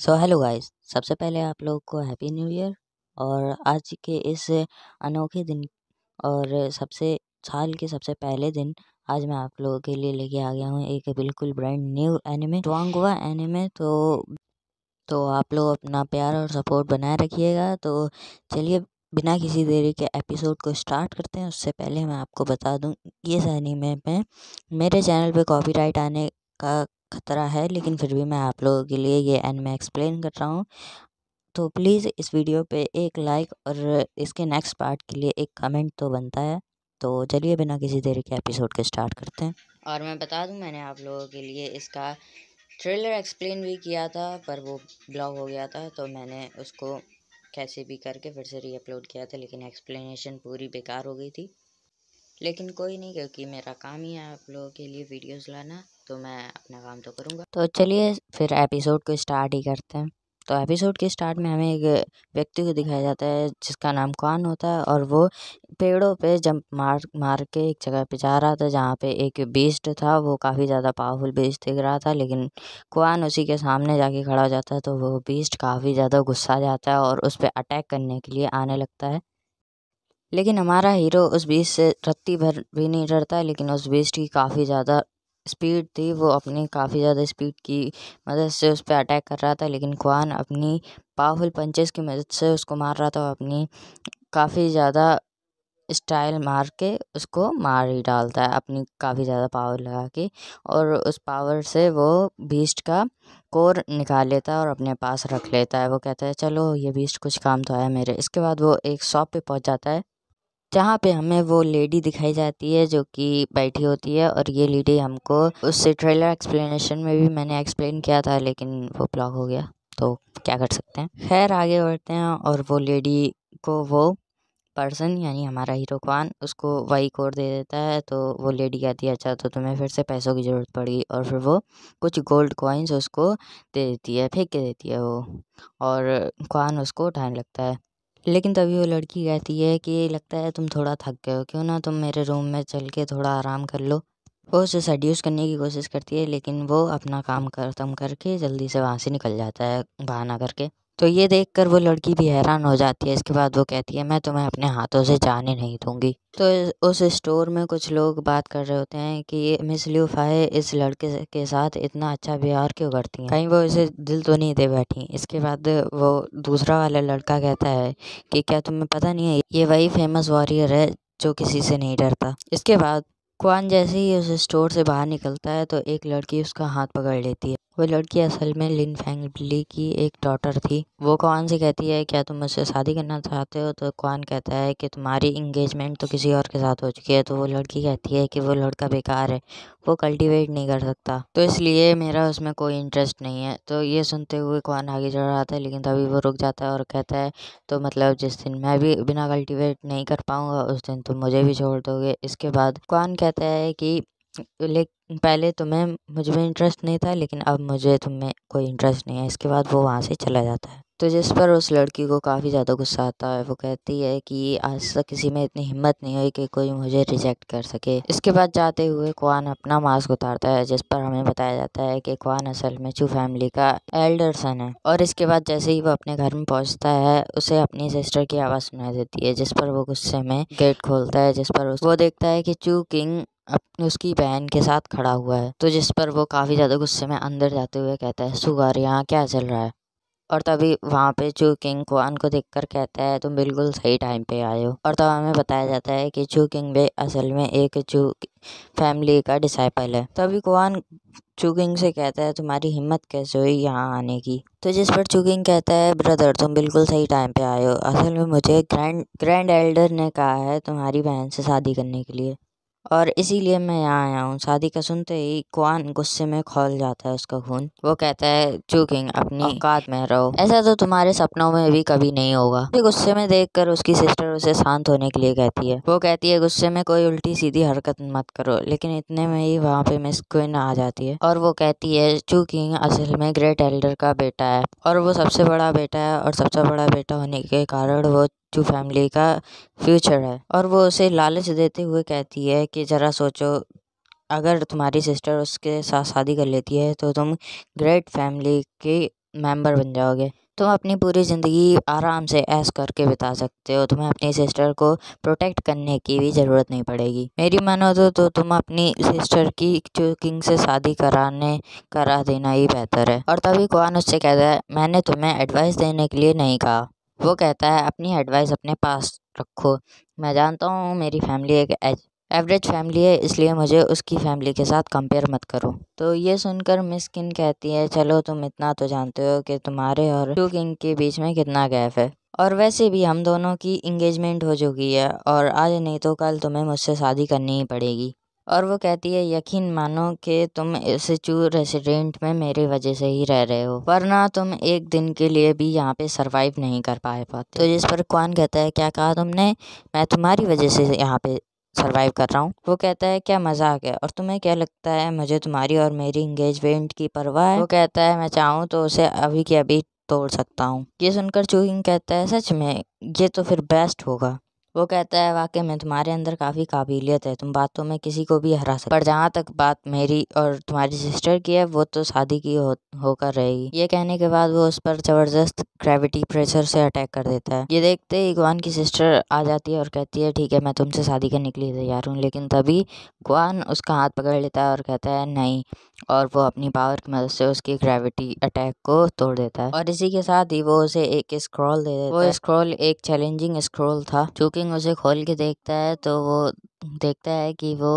So hello guys सबसे पहले आप लोग को हैप्पी न्यू ईयर और आज के इस अनोखे दिन और सबसे साल के सबसे पहले दिन आज मैं आप लोगों के लिए लेके आ गया हूँ एक बिल्कुल ब्रांड न्यू एनिमे ट्वांग एनिमे तो तो आप लोग अपना प्यार और सपोर्ट बनाए रखिएगा तो चलिए बिना किसी देरी के एपिसोड को स्टार्ट करते हैं उससे पहले मैं आपको बता दूँ ये एनिमे में मेरे चैनल पे कॉपीराइट आने का ख़तरा है लेकिन फिर भी मैं आप लोगों के लिए ये एंड में एक्सप्लेन कर रहा हूँ तो प्लीज़ इस वीडियो पे एक लाइक और इसके नेक्स्ट पार्ट के लिए एक कमेंट तो बनता है तो चलिए बिना किसी देर के एपिसोड के स्टार्ट करते हैं और मैं बता दूँ मैंने आप लोगों के लिए इसका ट्रेलर एक्सप्लेन भी किया था पर वो ब्लॉग हो गया था तो मैंने उसको कैसे भी करके फिर से रीअपलोड किया था लेकिन एक्सप्लेनेशन पूरी बेकार हो गई थी लेकिन कोई नहीं क्योंकि मेरा काम ही है आप लोगों के लिए वीडियोस लाना तो मैं अपना काम तो करूँगा तो चलिए फिर एपिसोड को स्टार्ट ही करते हैं तो एपिसोड के स्टार्ट में हमें एक व्यक्ति को दिखाया जाता है जिसका नाम कान होता है और वो पेड़ों पे जंप मार मार के एक जगह पे जा रहा था जहाँ पे एक बीस्ट था वो काफ़ी ज़्यादा पावरफुल बीस्ट दिख रहा था लेकिन कुआन उसी के सामने जाके खड़ा हो जाता है तो वो बीस्ट काफ़ी ज़्यादा गुस्सा जाता है और उस पर अटैक करने के लिए आने लगता है लेकिन हमारा हीरो उस बीस से रत्ती भर भी नहीं डरता लेकिन उस बीस्ट की काफ़ी ज़्यादा स्पीड थी वो अपनी काफ़ी ज़्यादा स्पीड की मदद से उस पर अटैक कर रहा था लेकिन क्वान अपनी पावरफुल पंचेस की मदद से उसको मार रहा था और अपनी काफ़ी ज़्यादा स्टाइल मार के उसको मार ही डालता है अपनी काफ़ी ज़्यादा पावर लगा के और उस पावर से वो बीस्ट का कोर निकाल लेता है और अपने पास रख लेता है वो कहता है चलो ये बीस्ट कुछ काम तो आया मेरे इसके बाद वो एक शॉप पे पहुंच जाता है जहाँ पे हमें वो लेडी दिखाई जाती है जो कि बैठी होती है और ये लेडी हमको उससे ट्रेलर एक्सप्लेनेशन में भी मैंने एक्सप्लेन किया था लेकिन वो ब्लॉक हो गया तो क्या कर सकते हैं खैर आगे बढ़ते हैं और वो लेडी को वो पर्सन यानी हमारा हीरो खान उसको वही कोड दे देता है तो वो लेडी कहती है अच्छा तो तुम्हें फिर से पैसों की ज़रूरत पड़ी और फिर वो कुछ गोल्ड कॉइन्स उसको दे देती है फेंक के देती है वो और कौन उसको उठाने लगता है लेकिन तभी वो लड़की कहती है कि लगता है तुम थोड़ा थक गए हो क्यों ना तुम मेरे रूम में चल के थोड़ा आराम कर लो वो उसे सड्यूस करने की कोशिश करती है लेकिन वो अपना काम ख़त्म करके जल्दी से वहाँ से निकल जाता है बहाना करके तो ये देखकर वो लड़की भी हैरान हो जाती है इसके बाद वो कहती है मैं तुम्हें अपने हाथों से जाने नहीं दूंगी तो उस स्टोर में कुछ लोग बात कर रहे होते हैं कि मिस लियो इस लड़के के साथ इतना अच्छा व्यवहार क्यों करती हैं कहीं वो इसे दिल तो नहीं दे बैठी इसके बाद वो दूसरा वाला लड़का कहता है कि क्या तुम्हें पता नहीं है ये वही फेमस वॉरियर है जो किसी से नहीं डरता इसके बाद क्वान जैसे ही उस स्टोर से बाहर निकलता है तो एक लड़की उसका हाथ पकड़ लेती है वो लड़की असल में लिन फैमिली की एक डॉटर थी वो कौन से कहती है क्या तुम मुझसे शादी करना चाहते हो तो कौन कहता है कि तुम्हारी इंगेजमेंट तो किसी और के साथ हो चुकी है तो वो लड़की कहती है कि वो लड़का बेकार है वो कल्टीवेट नहीं कर सकता तो इसलिए मेरा उसमें कोई इंटरेस्ट नहीं है तो ये सुनते हुए कौन आगे चढ़ रहा था लेकिन तभी वो रुक जाता है और कहता है तो मतलब जिस दिन मैं भी बिना कल्टिवेट नहीं कर पाऊँगा उस दिन तुम मुझे भी छोड़ दोगे इसके बाद कौन कहता है कि ले पहले तो मैं मुझ में इंटरेस्ट नहीं था लेकिन अब मुझे तुम तो में कोई इंटरेस्ट नहीं है इसके बाद वो वहाँ से चला जाता है तो जिस पर उस लड़की को काफ़ी ज़्यादा गुस्सा आता है वो कहती है कि आज तक किसी में इतनी हिम्मत नहीं हुई कि कोई मुझे रिजेक्ट कर सके इसके बाद जाते हुए कुआन अपना मास्क उतारता है जिस पर हमें बताया जाता है कि कुआन असल में चू फैमिली का एल्डर सन है और इसके बाद जैसे ही वो अपने घर में पहुँचता है उसे अपनी सिस्टर की आवाज़ सुनाई देती है जिस पर वो गुस्से में गेट खोलता है जिस पर वो देखता है कि चू किंग अपनी उसकी बहन के साथ खड़ा हुआ है तो जिस पर वो काफ़ी ज़्यादा गुस्से में अंदर जाते हुए कहता है सुगर यहाँ क्या चल रहा है और तभी वहाँ पे जो किंग कुआन को देखकर कहता है तुम बिल्कुल सही टाइम पे आए हो और तब हमें बताया जाता है कि चू किंग भी असल में एक चू फैमिली का डिसाइपल है तभी कुआन चूकिंग से कहता है तुम्हारी हिम्मत कैसे हुई यहाँ आने की तो जिस पर चूकिंग कहता है ब्रदर तुम बिल्कुल सही टाइम पे आए हो असल में मुझे ग्रैंड ग्रैंड एल्डर ने कहा है तुम्हारी बहन से शादी करने के लिए और इसीलिए मैं यहाँ आया हूँ शादी का सुनते ही कुआन गुस्से में खोल जाता है उसका खून वो कहता है चूकिंग अपनी औकात में रहो ऐसा तो तुम्हारे सपनों में भी कभी नहीं होगा उसे गुस्से में देखकर उसकी सिस्टर उसे शांत होने के लिए कहती है वो कहती है गुस्से में कोई उल्टी सीधी हरकत मत करो लेकिन इतने में ही वहाँ पे मिस क्विन आ जाती है और वो कहती है चूकिंग असल में ग्रेट एल्डर का बेटा है और वो सबसे बड़ा बेटा है और सबसे बड़ा बेटा होने के कारण वो टू फैमिली का फ्यूचर है और वो उसे लालच देते हुए कहती है कि ज़रा सोचो अगर तुम्हारी सिस्टर उसके साथ शादी कर लेती है तो तुम ग्रेट फैमिली के मेंबर बन जाओगे तुम अपनी पूरी ज़िंदगी आराम से ऐस करके बिता सकते हो तुम्हें अपनी सिस्टर को प्रोटेक्ट करने की भी ज़रूरत नहीं पड़ेगी मेरी मानो तो, तो तुम अपनी सिस्टर की जो किंग से शादी कराने करा देना ही बेहतर है और तभी कौन उससे कहता है मैंने तुम्हें एडवाइस देने के लिए नहीं कहा वो कहता है अपनी एडवाइस अपने पास रखो मैं जानता हूँ मेरी फैमिली एक एवरेज फैमिली है इसलिए मुझे उसकी फैमिली के साथ कंपेयर मत करो तो ये सुनकर मिस किन कहती है चलो तुम इतना तो जानते हो कि तुम्हारे और टू किंग के बीच में कितना गैप है और वैसे भी हम दोनों की इंगेजमेंट हो चुकी है और आज नहीं तो कल तुम्हें मुझसे शादी करनी ही पड़ेगी और वो कहती है यकीन मानो कि तुम इस चू रेसिडेंट में मेरी वजह से ही रह रहे हो वरना तुम एक दिन के लिए भी यहाँ पे सरवाइव नहीं कर पाए पाते तो जिस पर क्वान कहता है क्या कहा तुमने मैं तुम्हारी वजह से यहाँ पे सरवाइव कर रहा हूँ वो कहता है क्या मजाक है और तुम्हें क्या लगता है मुझे तुम्हारी और मेरी इंगेजमेंट की परवाह है वो कहता है मैं चाहूँ तो उसे अभी की अभी तोड़ सकता हूँ ये सुनकर चूहिंग कहता है सच में ये तो फिर बेस्ट होगा वो कहता है वाकई में तुम्हारे अंदर काफ़ी काबिलियत है तुम बातों में किसी को भी हरा सकते पर जहाँ तक बात मेरी और तुम्हारी सिस्टर की है वो तो शादी की हो होकर रहेगी ये कहने के बाद वो उस पर ज़बरदस्त ग्रेविटी प्रेशर से अटैक कर देता है ये देखते ही गुआन की सिस्टर आ जाती है और कहती है ठीक है मैं तुमसे शादी करने के लिए तैयार हूँ लेकिन तभी गुआन उसका हाथ पकड़ लेता है और कहता है नहीं और वो अपनी पावर की मदद से उसकी ग्रेविटी अटैक को तोड़ देता है और इसी के साथ ही वो उसे एक स्क्रॉल दे देता है वो स्क्रॉल एक चैलेंजिंग स्क्रॉल था जो कि कुकिंग उसे खोल के देखता है तो वो देखता है कि वो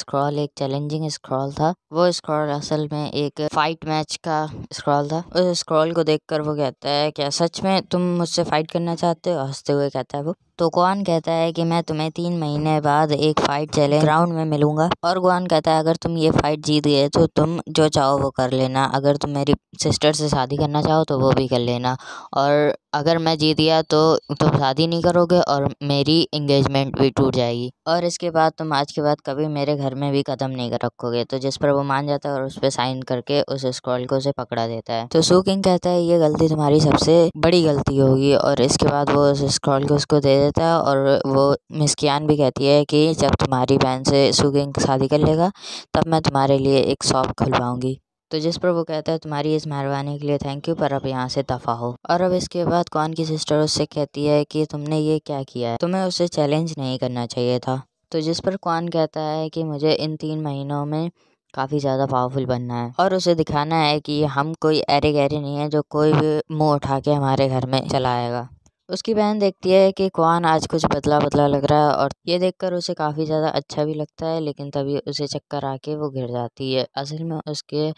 स्क्रॉल एक चैलेंजिंग स्क्रॉल था वो स्क्रॉल असल में एक फाइट मैच का स्क्रॉल था उस स्क्रॉल को देखकर वो कहता है क्या सच में तुम मुझसे फाइट करना चाहते हो हंसते हुए कहता है वो तो कौन कहता है कि मैं तुम्हें तीन महीने बाद एक फाइट चैलेंज ग्राउंड में मिलूंगा और कौन कहता है अगर तुम ये फाइट जीत गए तो तुम जो चाहो वो कर लेना अगर तुम मेरी सिस्टर से शादी करना चाहो तो वो भी कर लेना और अगर मैं जीत गया तो तुम शादी नहीं करोगे और मेरी इंगेजमेंट भी टूट जाएगी और इसके बाद तुम आज के बाद कभी मेरे घर में भी कदम नहीं रखोगे तो जिस पर वो मान जाता है और उस पर साइन करके उस स्क्रॉल को उसे पकड़ा देता है तो सुकिंग कहता है ये गलती तुम्हारी सबसे बड़ी गलती होगी और इसके बाद वो उस स्क्रॉल को उसको दे देता देता है और वो मिस कियान भी कहती है कि जब तुम्हारी बहन से सुगिंग शादी कर लेगा तब मैं तुम्हारे लिए एक शॉप खुलवाऊँगी तो जिस पर वो कहता है तुम्हारी इस मेहरबानी के लिए थैंक यू पर अब यहाँ से दफा हो और अब इसके बाद कौन की सिस्टर उससे कहती है कि तुमने ये क्या किया है तुम्हें उसे चैलेंज नहीं करना चाहिए था तो जिस पर कौन कहता है कि मुझे इन तीन महीनों में काफ़ी ज़्यादा पावरफुल बनना है और उसे दिखाना है कि हम कोई ऐरे गहरे नहीं है जो कोई भी मुँह उठा के हमारे घर में चलाएगा उसकी बहन देखती है कि कुआन आज कुछ बदला बदला लग रहा है और ये देखकर उसे काफ़ी ज़्यादा अच्छा भी लगता है लेकिन तभी उसे चक्कर आके वो गिर जाती है असल में उसके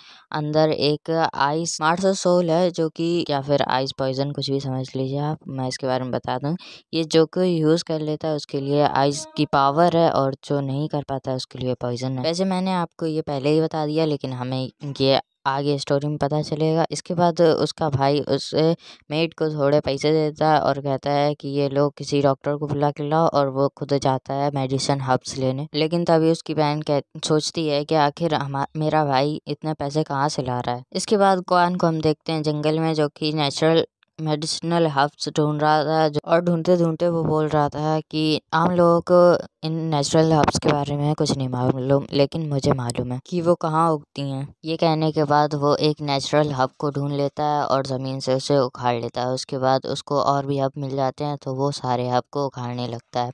अंदर एक आइस मार्स सोल है जो कि या फिर आइस पॉइजन कुछ भी समझ लीजिए आप मैं इसके बारे में बता दूँ ये जो कोई यूज़ कर लेता है उसके लिए आइस की पावर है और जो नहीं कर पाता है उसके लिए पॉइजन है वैसे मैंने आपको ये पहले ही बता दिया लेकिन हमें ये आगे स्टोरी में पता चलेगा इसके बाद उसका भाई उस मेड को थोड़े पैसे देता है और कहता है कि ये लोग किसी डॉक्टर को बुला के लाओ और वो खुद जाता है मेडिसिन हब्स लेने लेकिन तभी उसकी बहन कह सोचती है कि आखिर मेरा भाई इतने पैसे कहाँ से ला रहा है इसके बाद कौन को हम देखते हैं जंगल में जो कि नेचुरल मेडिसिनल हब्स ढूंढ रहा था और ढूंढते ढूंढते वो बोल रहा था कि आम लोगों को इन नेचुरल हर्ब्स के बारे में कुछ नहीं मालूम लेकिन मुझे मालूम है कि वो कहाँ उगती हैं ये कहने के बाद वो एक नेचुरल हब को ढूंढ लेता है और ज़मीन से उसे उखाड़ लेता है उसके बाद उसको और भी हब मिल जाते हैं तो वो सारे हब को उखाड़ने लगता है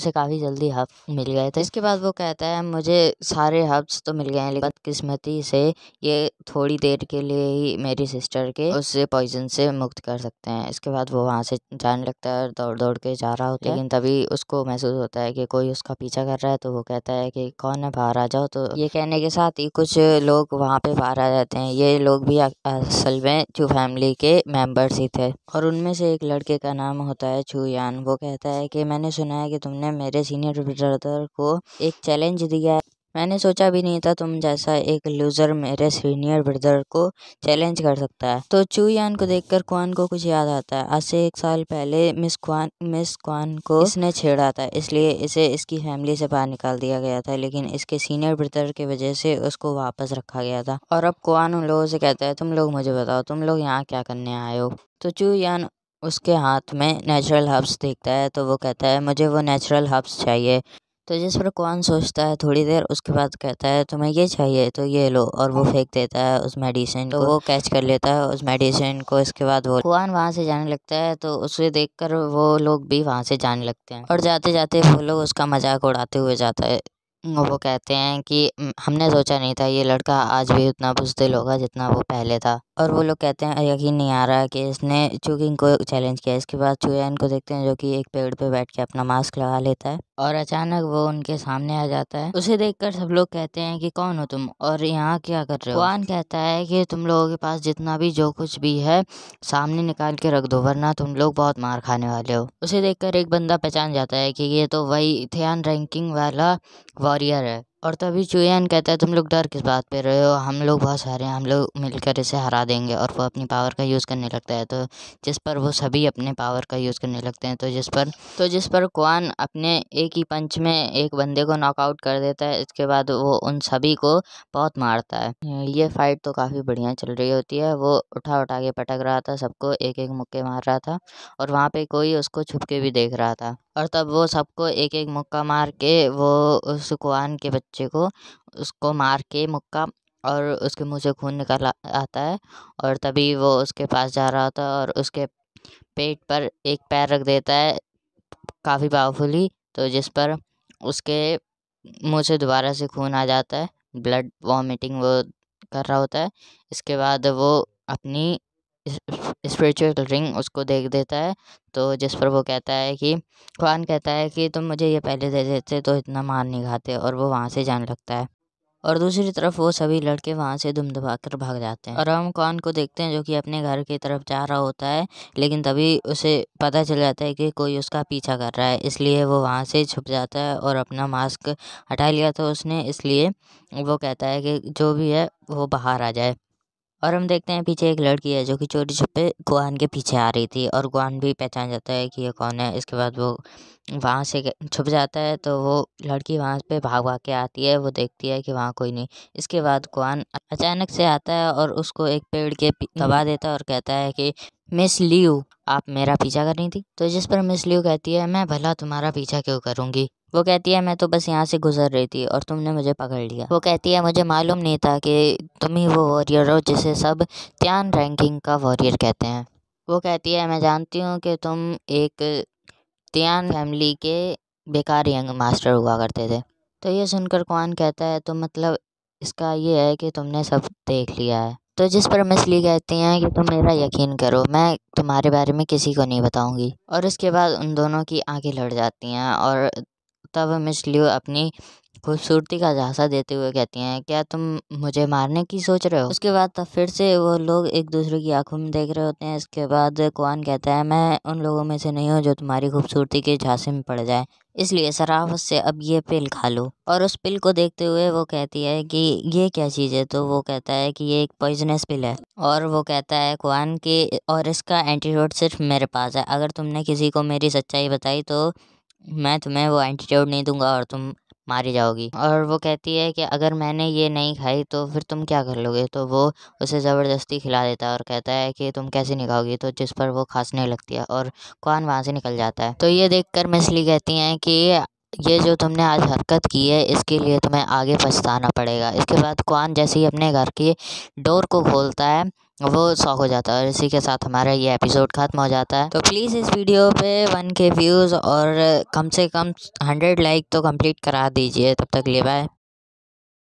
उसे काफ़ी जल्दी हब मिल गए थे इसके बाद वो कहता है मुझे सारे हब्स तो मिल गए हैं लेकिन बदकिस्मती से ये थोड़ी देर के लिए ही मेरी सिस्टर के उससे पॉइजन से मुक्त कर सकते हैं इसके बाद वो वहाँ से जाने लगता है दौड़ दौड़ के जा रहा होता है लेकिन तभी उसको महसूस होता है कि कोई कोई उसका पीछा कर रहा है तो वो कहता है कि कौन है बाहर आ जाओ तो ये कहने के साथ ही कुछ लोग वहाँ पे बाहर आ जाते हैं ये लोग भी असल में चू फैमिली के मेम्बर्स ही थे और उनमें से एक लड़के का नाम होता है छू यान वो कहता है कि मैंने सुना है कि तुमने मेरे सीनियर ब्रदर को एक चैलेंज दिया है मैंने सोचा भी नहीं था तुम जैसा एक लूज़र मेरे सीनियर ब्रदर को चैलेंज कर सकता है तो चूयान को देखकर क्वान को कुछ याद आता है आज से एक साल पहले मिस क्वान मिस क्वान को इसने छेड़ा था इसलिए इसे इसकी फैमिली से बाहर निकाल दिया गया था लेकिन इसके सीनियर ब्रदर की वजह से उसको वापस रखा गया था और अब क्वान उन लोगों से कहता है तुम लोग मुझे बताओ तुम लोग यहाँ क्या करने आए हो तो चूयान उसके हाथ में नेचुरल हर्ब्स देखता है तो वो कहता है मुझे वो नेचुरल हर्ब्स चाहिए तो जिस पर कौन सोचता है थोड़ी देर उसके बाद कहता है तुम्हें ये चाहिए तो ये लो और वो फेंक देता है उस मेडिसिन तो वो कैच कर लेता है उस मेडिसिन को इसके बाद वो कौन वहाँ से जाने लगता है तो उसे देख कर वो लोग भी वहाँ से जाने लगते हैं और जाते जाते वो लोग उसका मजाक उड़ाते हुए जाता है वो कहते हैं कि हम्म, हमने सोचा नहीं था ये लड़का आज भी उतना बुजदिल होगा जितना वो पहले था और वो हाँ। लोग कहते हैं यकीन नहीं आ रहा है कि इसने चूकिंग को चैलेंज किया इसके बाद चुयान को देखते हैं जो कि एक पेड़ पे बैठ के अपना मास्क लगा लेता है और अचानक वो उनके सामने आ जाता है उसे देखकर सब लोग कहते हैं कि कौन हो तुम और यहाँ क्या कर रहे हो वान कहता है कि तुम लोगों के पास जितना भी जो कुछ भी है सामने निकाल के रख दो वरना तुम लोग बहुत मार खाने वाले हो उसे देखकर एक बंदा पहचान जाता है कि ये तो वही थे रैंकिंग वाला वॉरियर है और तभी चुयान कहता है तुम लोग डर किस बात पे रहे हो हम लोग बहुत सारे हैं हम लोग मिलकर इसे हरा देंगे और वो अपनी पावर का यूज़ करने लगता है तो जिस पर वो सभी अपने पावर का यूज़ करने लगते हैं तो जिस पर तो जिस पर क्वान अपने एक ही पंच में एक बंदे को नॉकआउट कर देता है इसके बाद वो उन सभी को बहुत मारता है ये फाइट तो काफ़ी बढ़िया चल रही होती है वो उठा उठा के पटक रहा था सबको एक एक मुक्के मार रहा था और वहाँ पर कोई उसको छुप के भी देख रहा था और तब वो सबको एक एक मुक्का मार के वो कुआन के बच्चे को उसको मार के मुक्का और उसके मुँह से खून निकल आता है और तभी वो उसके पास जा रहा होता है और उसके पेट पर एक पैर रख देता है काफ़ी पावरफुली तो जिस पर उसके मुँह से दोबारा से खून आ जाता है ब्लड वॉमिटिंग वो कर रहा होता है इसके बाद वो अपनी स्पिरिचुअल रिंग उसको देख देता है तो जिस पर वो कहता है कि ख्वान कहता है कि तुम मुझे ये पहले दे देते तो इतना मार नहीं खाते और वो वहाँ से जाने लगता है और दूसरी तरफ वो सभी लड़के वहाँ से दुम दबा कर भाग जाते हैं और हम कौन को देखते हैं जो कि अपने घर की तरफ जा रहा होता है लेकिन तभी उसे पता चल जाता है कि कोई उसका पीछा कर रहा है इसलिए वो वहाँ से छुप जाता है और अपना मास्क हटा लिया था उसने इसलिए वो कहता है कि जो भी है वो बाहर आ जाए और हम देखते हैं पीछे एक लड़की है जो कि चोरी छुपे गुआन के पीछे आ रही थी और गुआन भी पहचान जाता है कि ये कौन है इसके बाद वो वहाँ से छुप जाता है तो वो लड़की वहाँ पे भाग भाग के आती है वो देखती है कि वहाँ कोई नहीं इसके बाद गुआन अचानक से आता है और उसको एक पेड़ के दबा हम्म। देता है और कहता है कि मिस लियू आप मेरा पीछा करनी थी तो जिस पर मिस लियू कहती है मैं भला तुम्हारा पीछा क्यों करूँगी वो कहती है मैं तो बस यहाँ से गुजर रही थी और तुमने मुझे पकड़ लिया वो कहती है मुझे मालूम नहीं था कि तुम ही वो वॉरियर हो जिसे सब त्यान रैंकिंग का वॉरियर कहते हैं वो कहती है मैं जानती हूँ कि तुम एक त्यान फैमिली के बेकार यंग मास्टर हुआ करते थे तो ये सुनकर कौन कहता है तो मतलब इसका ये है कि तुमने सब देख लिया है तो जिस पर मिस कहती हैं कि तुम मेरा यकीन करो मैं तुम्हारे बारे में किसी को नहीं बताऊंगी और उसके बाद उन दोनों की आंखें लड़ जाती हैं और तब लियो अपनी खूबसूरती का झांसा देते हुए कहती हैं क्या तुम मुझे मारने की सोच रहे हो उसके बाद तब फिर से वो लोग एक दूसरे की आंखों में देख रहे होते हैं इसके बाद कुआन कहता है मैं उन लोगों में से नहीं हूँ जो तुम्हारी खूबसूरती के झांसे में पड़ जाए इसलिए शराब से अब ये पिल खा लो और उस पिल को देखते हुए वो कहती है कि ये क्या चीज़ है तो वो कहता है कि ये एक पॉइजनस पिल है और वो कहता है कुआन के और इसका एंटीडोट सिर्फ मेरे पास है अगर तुमने किसी को मेरी सच्चाई बताई तो मैं तुम्हें वो एंटीट्यूड नहीं दूंगा और तुम मारी जाओगी और वो कहती है कि अगर मैंने ये नहीं खाई तो फिर तुम क्या कर लोगे तो वो उसे ज़बरदस्ती खिला देता है और कहता है कि तुम कैसे नहीं खाओगी तो जिस पर वो खांसने लगती है और कौन वहाँ से निकल जाता है तो ये देख कर मिसली कहती हैं कि ये जो तुमने आज हरकत की है इसके लिए तुम्हें आगे पछताना पड़ेगा इसके बाद कौन जैसे ही अपने घर की डोर को खोलता है वो शौक हो जाता है और इसी के साथ हमारा ये एपिसोड ख़त्म हो जाता है तो प्लीज़ इस वीडियो पे वन के व्यूज़ और कम से कम हंड्रेड लाइक तो कंप्लीट करा दीजिए तब तक ले बाय